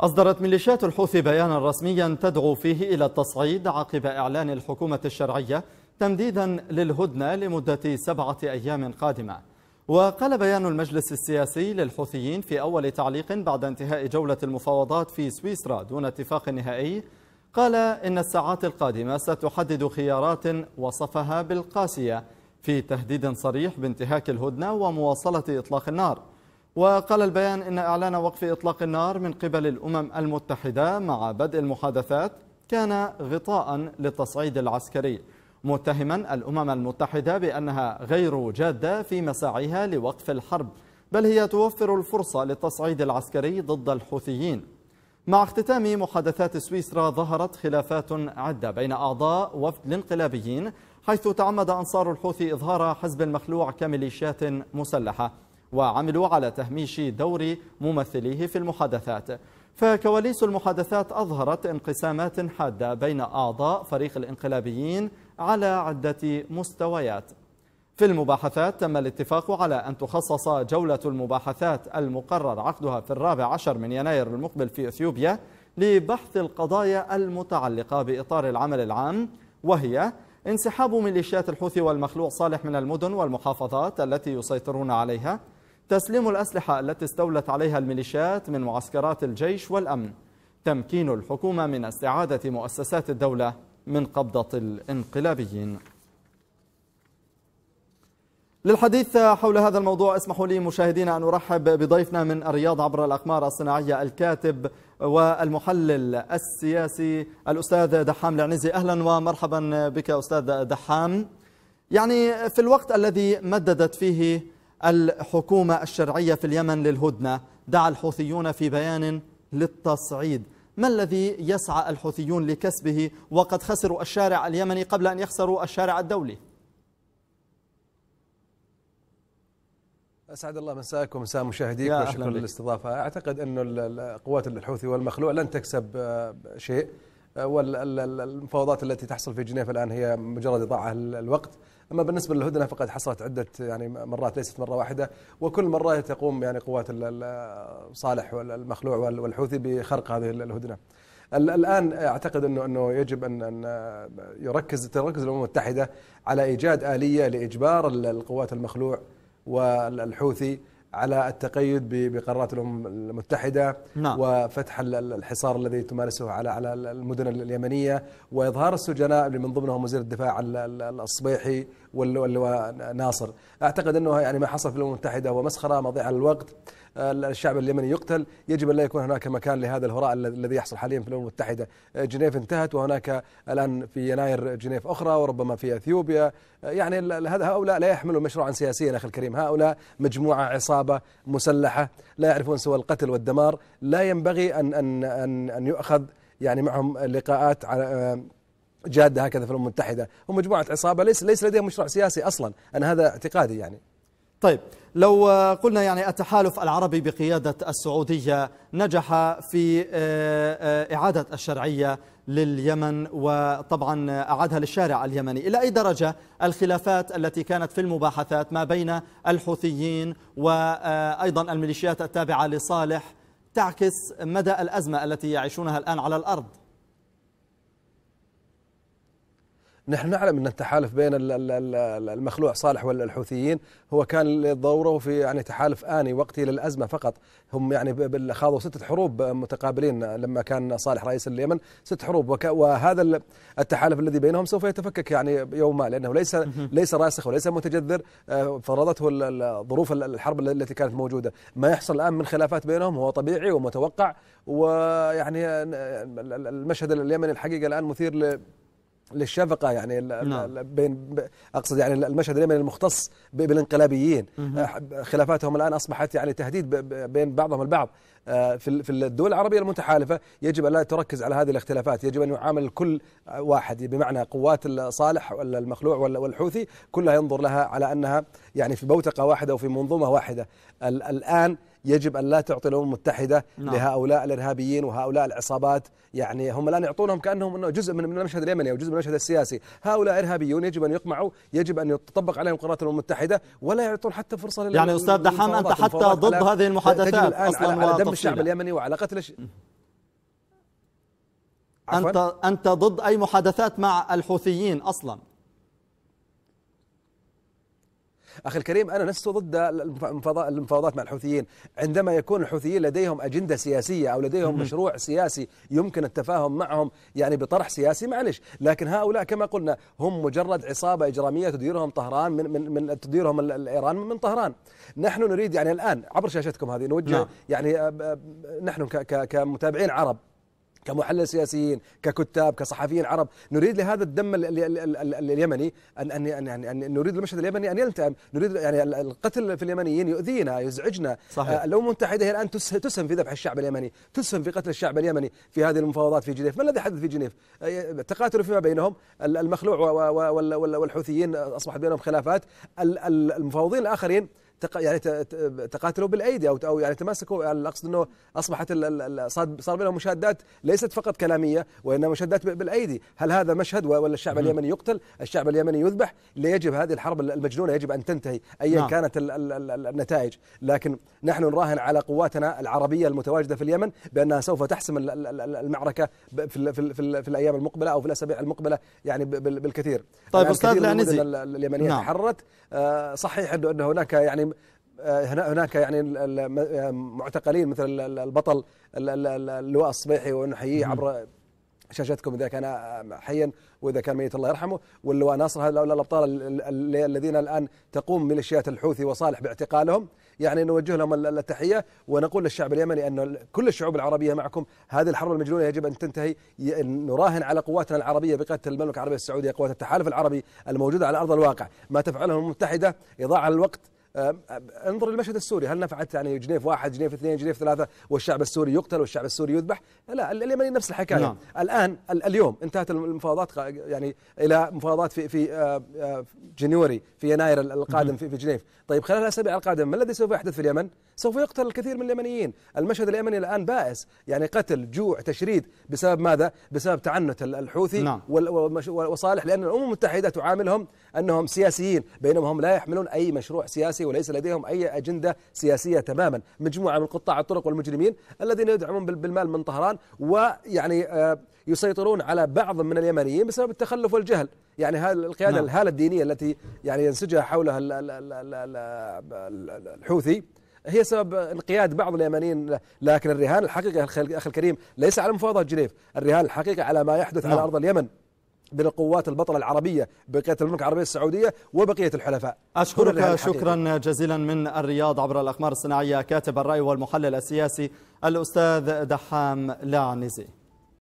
أصدرت ميليشيات الحوثي بيانا رسميا تدعو فيه إلى التصعيد عقب إعلان الحكومة الشرعية تمديدا للهدنة لمدة سبعة أيام قادمة وقال بيان المجلس السياسي للحوثيين في أول تعليق بعد انتهاء جولة المفاوضات في سويسرا دون اتفاق نهائي قال إن الساعات القادمة ستحدد خيارات وصفها بالقاسية في تهديد صريح بانتهاك الهدنة ومواصلة إطلاق النار وقال البيان إن إعلان وقف إطلاق النار من قبل الأمم المتحدة مع بدء المحادثات كان غطاء للتصعيد العسكري متهما الأمم المتحدة بأنها غير جادة في مساعيها لوقف الحرب بل هي توفر الفرصة للتصعيد العسكري ضد الحوثيين مع اختتام محادثات سويسرا ظهرت خلافات عدة بين أعضاء وفد الانقلابيين حيث تعمد أنصار الحوثي إظهار حزب المخلوع كميليشيات مسلحة وعملوا على تهميش دور ممثليه في المحادثات فكواليس المحادثات أظهرت انقسامات حادة بين أعضاء فريق الانقلابيين على عدة مستويات في المباحثات تم الاتفاق على أن تخصص جولة المباحثات المقرر عقدها في الرابع عشر من يناير المقبل في أثيوبيا لبحث القضايا المتعلقة بإطار العمل العام وهي انسحاب ميليشيات الحوثي والمخلوع صالح من المدن والمحافظات التي يسيطرون عليها تسليم الأسلحة التي استولت عليها الميليشيات من معسكرات الجيش والأمن تمكين الحكومة من استعادة مؤسسات الدولة من قبضة الانقلابيين للحديث حول هذا الموضوع اسمحوا لي مشاهدينا أن أرحب بضيفنا من الرياض عبر الأقمار الصناعية الكاتب والمحلل السياسي الأستاذ دحام العنزي أهلا ومرحبا بك أستاذ دحام يعني في الوقت الذي مددت فيه الحكومة الشرعية في اليمن للهدنة دعا الحوثيون في بيان للتصعيد ما الذي يسعى الحوثيون لكسبه وقد خسروا الشارع اليمني قبل أن يخسروا الشارع الدولي اسعد الله مساءكم مساء مشاهديك وشكرا للاستضافه اعتقد انه القوات الحوثي والمخلوع لن تكسب آه، شيء والمفاوضات التي تحصل في جنيف الان هي مجرد اضاعه الوقت اما بالنسبه للهدنه فقد حصلت عده يعني مرات ليست مره واحده وكل مره تقوم يعني قوات صالح والمخلوع والحوثي بخرق هذه الهدنه. الان اعتقد انه انه يجب ان ان يركز تركز الامم المتحده على ايجاد اليه لاجبار القوات المخلوع والحوثي على التقيد بقرارات الامم المتحده نعم. وفتح الحصار الذي تمارسه على على المدن اليمنيه واظهار السجناء اللي من ضمنهم وزير الدفاع الصبيحي واللواء ناصر اعتقد انه يعني ما حصل في الامم المتحده هو مسخره مضيعه للوقت آه، الشعب اليمني يقتل يجب أن لا يكون هناك مكان لهذا الهراء الذي يحصل حاليا في الأمم المتحدة آه، جنيف انتهت وهناك الآن في يناير جنيف أخرى وربما في أثيوبيا آه، يعني هؤلاء لا يحملون مشروعا سياسيا أخي الكريم هؤلاء مجموعة عصابة مسلحة لا يعرفون سوى القتل والدمار لا ينبغي أن, أن, أن, أن يؤخذ يعني معهم لقاءات على جاده هكذا في الامم المتحده، هم مجموعه عصابه ليس ليس لديهم مشروع سياسي اصلا، انا هذا اعتقادي يعني. طيب لو قلنا يعني التحالف العربي بقيادة السعودية نجح في آه، آه، إعادة الشرعية لليمن وطبعا أعادها للشارع اليمني إلى أي درجة الخلافات التي كانت في المباحثات ما بين الحوثيين وأيضا الميليشيات التابعة لصالح تعكس مدى الأزمة التي يعيشونها الآن على الأرض نحن نعلم أن التحالف بين المخلوع صالح والحوثيين هو كان دوره في يعني تحالف آني وقتي للأزمة فقط هم يعني خاضوا ستة حروب متقابلين لما كان صالح رئيس اليمن ست حروب وهذا التحالف الذي بينهم سوف يتفكك يعني يوم ما لأنه ليس ليس راسخ وليس متجذر آه، فرضته ظروف الحرب التي كانت موجودة ما يحصل الآن من خلافات بينهم هو طبيعي ومتوقع ويعني آه، المشهد اليمني الحقيقة الآن مثير للشفقة يعني نعم. بين أقصد يعني المشهد اليمني المختص بالانقلابيين خلافاتهم الآن أصبحت يعني تهديد بين بعضهم البعض آه، في في الدول العربية المتحالفة يجب أن لا تركز على هذه الاختلافات يجب أن يعامل كل واحد بمعنى قوات الصالح والمخلوع المخلوع والحوثي كلها ينظر لها على أنها يعني في بوتقة واحدة وفي منظومة واحدة الآن يجب أن لا تعطي الأمم المتحدة نعم. لهؤلاء الإرهابيين وهؤلاء العصابات يعني هم الآن يعطونهم كأنهم أنه جزء من المشهد اليمني أو جزء من المشهد السياسي هؤلاء إرهابيون يجب أن يقمعوا يجب أن تطبق عليهم قرارات الأمم المتحدة ولا يعطون حتى فرصة يعني أستاذ دحام أنت حتى ضد هذه المحادثات أصلا على, دم الشعب اليمني وعلى قتل أنت أنت ضد أي محادثات مع الحوثيين أصلا أخي الكريم أنا لست ضد المفاوضات مع الحوثيين عندما يكون الحوثيين لديهم أجندة سياسية أو لديهم مشروع سياسي يمكن التفاهم معهم يعني بطرح سياسي معلش لكن هؤلاء كما قلنا هم مجرد عصابة إجرامية تديرهم طهران من, من, من تديرهم الإيران من طهران نحن نريد يعني الآن عبر شاشتكم هذه نوجه نعم. يعني آه، آه، نحن كمتابعين عرب كمحلل سياسيين ككتاب كصحفيين عرب نريد لهذا الدم اليمني أن أن يعني أن يعني- يعني نريد المشهد اليمني أن يلتئم نريد يعني القتل في اليمنيين يؤذينا يزعجنا صحيح. الأمم آه، المتحدة هي الآن تسهم في ذبح الشعب اليمني تسهم في قتل الشعب اليمني في هذه المفاوضات في جنيف ما الذي حدث في جنيف آه، تقاتلوا فيما بينهم المخلوع والحوثيين أصبحت بينهم خلافات المفاوضين الآخرين تق... يعني ت... تقاتلوا بالايدي او او يعني تماسكوا يعني اقصد انه اصبحت ال... صار بينهم مشادات ليست فقط كلاميه وانما مشادات بالايدي، هل هذا مشهد ولا الشعب اليمني يقتل؟ الشعب اليمني يذبح؟ يجب هذه الحرب المجنونه يجب ان تنتهي ايا نعم. كانت ال... ال... النتائج، لكن نحن نراهن على قواتنا العربيه المتواجده في اليمن بانها سوف تحسم المعركه في في, في, في الايام المقبله او في الاسابيع المقبله يعني بالكثير. طيب استاذ العنزي اليمنيه نعم. تحررت آه، صحيح انه هناك يعني يعني آه، هناك يعني آه، معتقلين مثل البطل اللواء الصبيحي ونحييه عبر شاشتكم اذا كان آه، حيا واذا كان ميت الله يرحمه واللواء ناصر هؤلاء الابطال الذين الان تقوم ميليشيات الحوثي وصالح باعتقالهم يعني نوجه لهم التحيه ونقول للشعب اليمني ان كل الشعوب العربيه معكم هذه الحرب المجنونه يجب ان تنتهي نراهن على قواتنا العربيه بقياده المملكه العربيه السعوديه قوات التحالف العربي الموجوده على ارض الواقع ما تفعله المتحده اضاعه الوقت انظر للمشهد السوري هل نفعت يعني جنيف واحد جنيف اثنين جنيف ثلاثة والشعب السوري يقتل والشعب السوري يذبح لا اليمني نفس الحكاية نعم. الآن اليوم انتهت المفاوضات يعني إلى مفاوضات في في آه، آه، جنوري في يناير القادم في جنيف طيب خلال الأسابيع القادمة ما الذي سوف يحدث في اليمن سوف يقتل الكثير من اليمنيين المشهد اليمني الآن بائس يعني قتل جوع تشريد بسبب ماذا بسبب تعنت الحوثي نعم. وصالح لأن الأمم المتحدة تعاملهم أنهم سياسيين بينما هم لا يحملون أي مشروع سياسي وليس لديهم أي أجندة سياسية تماما مجموعة من قطاع الطرق والمجرمين الذين يدعمون بالمال من طهران ويعني آه، يسيطرون على بعض من اليمنيين بسبب التخلف والجهل يعني القيادة نعم. الهالة الدينية التي يعني ينسجها حولها الحوثي هي سبب انقياد بعض اليمنيين لكن الرهان الحقيقي أخي الكريم ليس على مفاوضة جنيف الرهان الحقيقي على ما يحدث على نعم. أرض اليمن بين القوات البطلة العربية بقيادة المملكة العربية السعودية وبقية الحلفاء أشكرك شكرا جزيلا من الرياض عبر الأخبار الصناعية كاتب الرأي والمحلل السياسي الأستاذ دحام لاعنزي